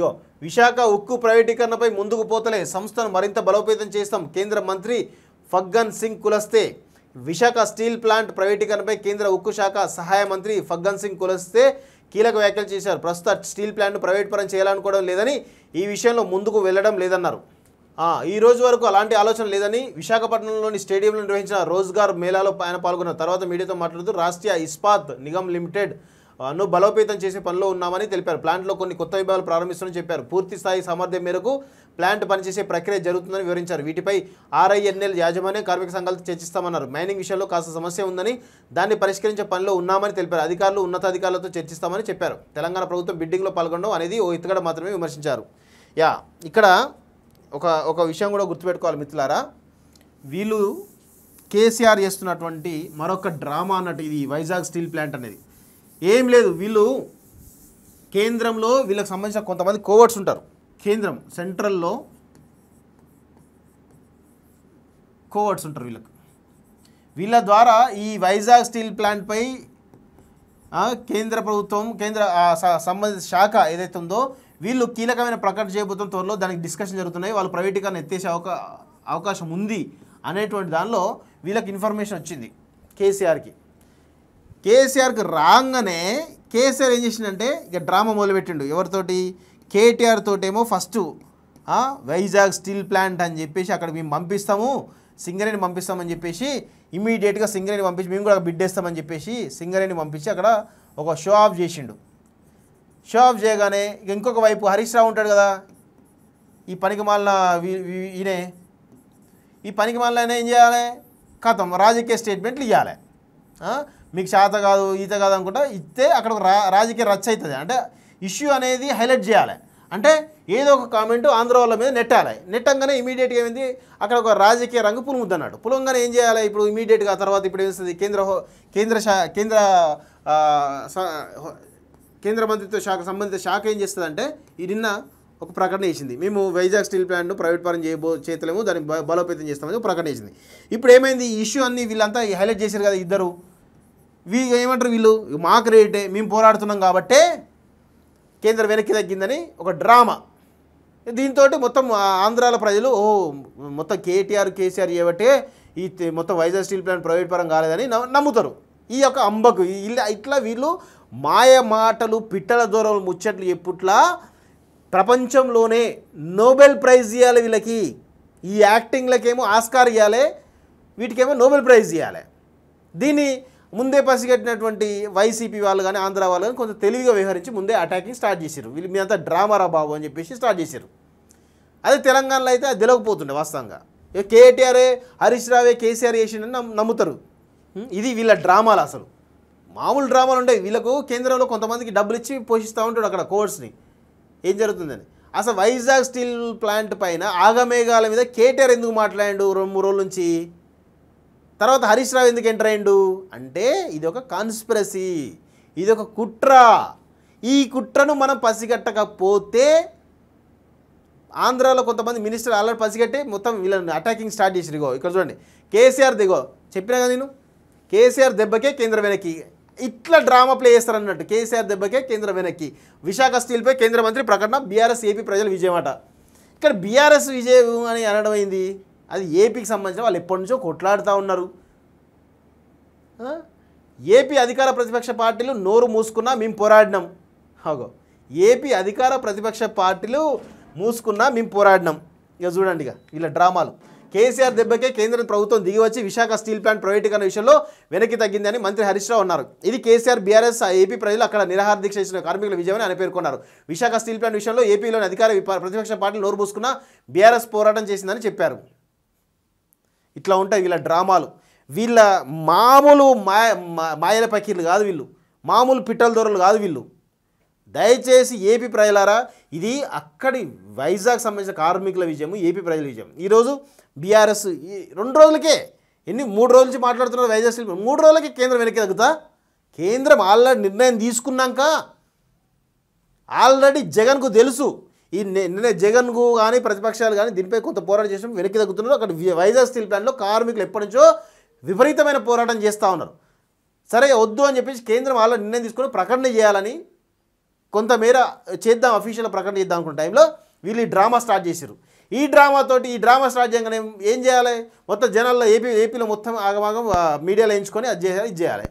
ఇగో విశాఖ ఉక్కు ప్రైవేటీకరణపై ముందుకు పోతలే సంస్థను మరింత బలోపేతం చేస్తాం కేంద్ర మంత్రి ఫగ్గన్ సింగ్ కులస్తే విశాఖ స్టీల్ ప్లాంట్ ప్రైవేటీకరణపై కేంద్ర ఉక్కు శాఖ సహాయ మంత్రి ఫగ్గన్ సింగ్ కులస్తే కీలక వ్యాఖ్యలు చేశారు ప్రస్తుత స్టీల్ ప్లాంట్ను ప్రైవేట్ పరం చేయాలనుకోవడం లేదని ఈ విషయంలో ముందుకు వెళ్ళడం లేదన్నారు ఈ రోజు వరకు అలాంటి ఆలోచన లేదని విశాఖపట్నంలోని స్టేడియంలో నిర్వహించిన రోజ్గార్ మేళాలో ఆయన పాల్గొన్న తర్వాత మీడియాతో మాట్లాడుతూ రాష్ట్రీయ ఇస్పాత్ నిగమ్ లిమిటెడ్ ను బలోపేతం చేసే పనిలో ఉన్నామని తెలిపారు ప్లాంట్లో కొన్ని కొత్త విభాగాలు ప్రారంభిస్తున్నని చెప్పారు పూర్తి స్థాయి సామర్థ్యం మేరకు ప్లాంట్ పనిచేసే ప్రక్రియ జరుగుతుందని వివరించారు వీటిపై ఆర్ఐఎన్ఎల్ యాజమాన్యం కార్మిక సంఘాలతో చర్చిస్తామన్నారు మైనింగ్ విషయంలో కాస్త సమస్య ఉందని దాన్ని పరిష్కరించే పనిలో ఉన్నామని తెలిపారు అధికారులు ఉన్నతాధికారులతో చర్చిస్తామని చెప్పారు తెలంగాణ ప్రభుత్వం బిడ్డింగ్లో పాల్గొనడం అనేది ఓ ఇతగడ మాత్రమే విమర్శించారు యా ఇక్కడ ఒక ఒక విషయం కూడా గుర్తుపెట్టుకోవాలి మిత్రులారా వీళ్ళు కేసీఆర్ చేస్తున్నటువంటి మరొక డ్రామా అన్నట్టు ఇది వైజాగ్ స్టీల్ ప్లాంట్ అనేది ఏం లేదు వీళ్ళు కేంద్రంలో వీళ్ళకి సంబంధించిన కొంతమంది కోవర్ట్స్ ఉంటారు కేంద్రం సెంట్రల్లో కోవర్ట్స్ ఉంటారు వీళ్ళకి వీళ్ళ ద్వారా ఈ వైజాగ్ స్టీల్ ప్లాంట్పై కేంద్ర ప్రభుత్వం కేంద్ర సంబంధిత శాఖ ఏదైతే ఉందో వీళ్ళు కీలకమైన ప్రకటన చేయబోతున్న త్వరలో దానికి డిస్కషన్ జరుగుతున్నాయి వాళ్ళు ప్రైవేటీకరణ ఎత్తేసే అవకా అవకాశం ఉంది అనేటువంటి దానిలో వీళ్ళకి ఇన్ఫర్మేషన్ వచ్చింది కేసీఆర్కి కేసీఆర్కి రాగానే కేసీఆర్ ఏం చేసిండే ఇక డ్రామా మొదలుపెట్టిండు ఎవరితోటి కేటీఆర్ తోటేమో ఫస్ట్ వైజాగ్ స్టీల్ ప్లాంట్ అని చెప్పేసి అక్కడ మేము పంపిస్తాము సింగరేణి పంపిస్తామని చెప్పేసి ఇమీడియట్గా సింగరేణి పంపించి మేము కూడా బిడ్డేస్తామని చెప్పేసి సింగరేణి పంపించి అక్కడ ఒక షో ఆఫ్ చేసిండు షో ఆఫ్ చేయగానే ఇంకొక వైపు హరీష్ రావు ఉంటాడు కదా ఈ పనికి మాలిన ఈయనే ఈ పనికి మాలిన ఏం చేయాలి కథం రాజకీయ స్టేట్మెంట్లు ఇవ్వాలి మీకు చేత కాదు ఈత కాదు అనుకుంటా ఇస్తే అక్కడ ఒక రాజకీయ రచ్చ అవుతుంది అంటే ఇష్యూ అనేది హైలైట్ చేయాలి అంటే ఏదో ఒక కామెంట్ ఆంధ్ర వాళ్ళ మీద నెట్టాలి నెట్టంగానే ఇమీడియట్గా ఏమైంది అక్కడ ఒక రాజకీయ రంగు పులుముద్ది అన్నాడు పులంగానే ఏం చేయాలి ఇప్పుడు ఇమీడియట్గా తర్వాత ఇప్పుడు ఏమిస్తుంది కేంద్ర కేంద్ర కేంద్ర కేంద్ర మంత్రిత్వ శాఖ సంబంధిత శాఖ ఏం చేస్తుంది అంటే ఈ నిన్న ఒక ప్రకటన చేసింది మేము వైజాగ్ స్టీల్ ప్లాంట్ను ప్రైవేట్ పరం చేయబో చేతలేము దాన్ని బలోపేతం చేస్తామని ప్రకటన చేసింది ఇప్పుడు ఏమైంది ఈ ఇష్యూ అన్ని వీళ్ళంతా హైలైట్ చేశారు కదా ఇద్దరు వీ ఏమంటారు వీళ్ళు మాకు రేటే మేము పోరాడుతున్నాం కాబట్టే కేంద్రం వెనక్కి తగ్గిందని ఒక డ్రామా దీంతో మొత్తం ఆంధ్రాల ప్రజలు ఓ మొత్తం కేటీఆర్ కేసీఆర్ చేయబట్టే ఈ మొత్తం వైజాగ్ స్టీల్ ప్లాంట్ ప్రైవేట్ పరం కాలేదని నమ్ముతారు ఈ యొక్క అంబకు ఇలా ఇట్లా వీళ్ళు మాయ మాటలు పిట్టల దూరం ముచ్చట్లు ఎప్పుట్లా ప్రపంచంలోనే నోబెల్ ప్రైజ్ ఇవ్వాలి వీళ్ళకి ఈ యాక్టింగ్లకేమో ఆస్కార్ ఇవ్వాలి వీటికేమో నోబెల్ ప్రైజ్ ఇవ్వాలి దీన్ని ముందే పసిగట్టినటువంటి వైసీపీ వాళ్ళు కానీ ఆంధ్ర వాళ్ళు కానీ కొంచెం తెలివిగా వ్యవహరించి ముందే అటాకింగ్ స్టార్ట్ చేశారు వీళ్ళు మీ అంతా డ్రామారా బాబు అని చెప్పేసి స్టార్ట్ చేశారు అదే తెలంగాణలో అయితే అది తెలియకపోతుండే వాస్తవంగా కేటీఆరే హరీష్ రావే కేసీఆర్ చేసిన నమ్ముతారు ఇది వీళ్ళ డ్రామాలు అసలు మామూలు డ్రామాలు ఉంటాయి వీళ్ళకు కేంద్రంలో కొంతమందికి డబ్బులు ఇచ్చి పోషిస్తూ ఉంటాడు అక్కడ కోర్స్ని ఏం జరుగుతుందని అసలు వైజాగ్ స్టీల్ ప్లాంట్ పైన ఆగమేఘాల మీద కేటీఆర్ ఎందుకు మాట్లాడాడు రెండు మూడు రోజుల నుంచి తర్వాత హరీష్ రావు ఎందుకు ఎంటర్ అయ్యిండు అంటే ఇది ఒక కాన్స్పిరసీ ఇది ఒక కుట్ర ఈ కుట్రను మనం పసిగట్టకపోతే ఆంధ్రాలో కొంతమంది మినిస్టర్ ఆల్రెడీ పసిగట్టే మొత్తం వీళ్ళని అటాకింగ్ స్టార్ట్ చేసి ఇగో ఇక్కడ చూడండి కేసీఆర్ దిగో చెప్పినా కదా నేను కేసీఆర్ దెబ్బకే కేంద్ర వెనక్కి ఇట్లా డ్రామా ప్లే చేస్తారన్నట్టు కేసీఆర్ దెబ్బకే కేంద్ర వెనక్కి విశాఖ స్టీల్పై కేంద్ర మంత్రి ప్రకటన బీఆర్ఎస్ ఏపీ ప్రజల విజయమాట ఇక్కడ బీఆర్ఎస్ విజయం అని అనడం అయింది అది ఏపీకి సంబంధించిన వాళ్ళు ఎప్పటి నుంచో కొట్లాడుతూ ఉన్నారు ఏపీ అధికార ప్రతిపక్ష పార్టీలు నోరు మూసుకున్నా మేము పోరాడినాం అగో ఏపీ అధికార ప్రతిపక్ష పార్టీలు మూసుకున్నా మేము పోరాడినాం ఇక చూడండి ఇక వీళ్ళ డ్రామాలు కేసీఆర్ దెబ్బకే కేంద్ర ప్రభుత్వం దిగివచ్చి విశాఖ స్టీల్ ప్లాంట్ ప్రైవేటీకరణ విషయంలో వెనక్కి తగ్గిందని మంత్రి హరీష్ రావు అన్నారు ఇది కేసీఆర్ బీఆర్ఎస్ ఏపీ ప్రజలు అక్కడ నిరాహార దీక్ష చేసిన కార్మికుల విజయమని ఆయన పేర్కొన్నారు విశాఖ స్టీల్ ప్లాంట్ విషయంలో ఏపీలోని అధికార ప్రతిపక్ష పార్టీలు నోరు మూసుకున్న బీఆర్ఎస్ పోరాటం చేసిందని చెప్పారు ఇట్లా ఉంటాయి వీళ్ళ డ్రామాలు వీళ్ళ మామూలు మాయ మాయల పకీర్లు కాదు వీళ్ళు మామూలు పిట్టల దొరలు కాదు వీళ్ళు దయచేసి ఏపీ ప్రజలారా ఇది అక్కడి వైజాగ్ సంబంధించిన కార్మికుల విజయము ఏపీ ప్రజల విజయం ఈరోజు బీఆర్ఎస్ రెండు రోజులకే ఎన్ని మూడు రోజుల నుంచి మాట్లాడుతున్నారు వైజాగ్ శిల్పి మూడు రోజులకే కేంద్రం వెనక్కి తగ్గుతా కేంద్రం ఆల్రెడీ నిర్ణయం తీసుకున్నాక ఆల్రెడీ జగన్కు తెలుసు ఈ నిన్నే జగన్కు కానీ ప్రతిపక్షాలు కానీ దీనిపై కొంత పోరాటం చేసిన వెనక్కి తగ్గుతున్నారు అక్కడ వైజాగ్ స్టీల్ ప్లాంట్లో కార్మికులు ఎప్పటి నుంచో విపరీతమైన పోరాటం చేస్తూ ఉన్నారు సరే వద్దు అని చెప్పేసి కేంద్రం వాళ్ళ నిర్ణయం తీసుకొని ప్రకటన చేయాలని కొంతమేర చేద్దాం అఫీషియల్ ప్రకటన చేద్దాం అనుకున్న టైంలో వీళ్ళు ఈ డ్రామా స్టార్ట్ చేశారు ఈ డ్రామాతోటి ఈ డ్రామా స్టార్ట్ చేయగానే ఏం చేయాలి మొత్తం జనాల్లో ఏపీ ఏపీలో మొత్తం ఆగమాగం మీడియాలో ఎంచుకొని అది చేయాలి ఇది చేయాలి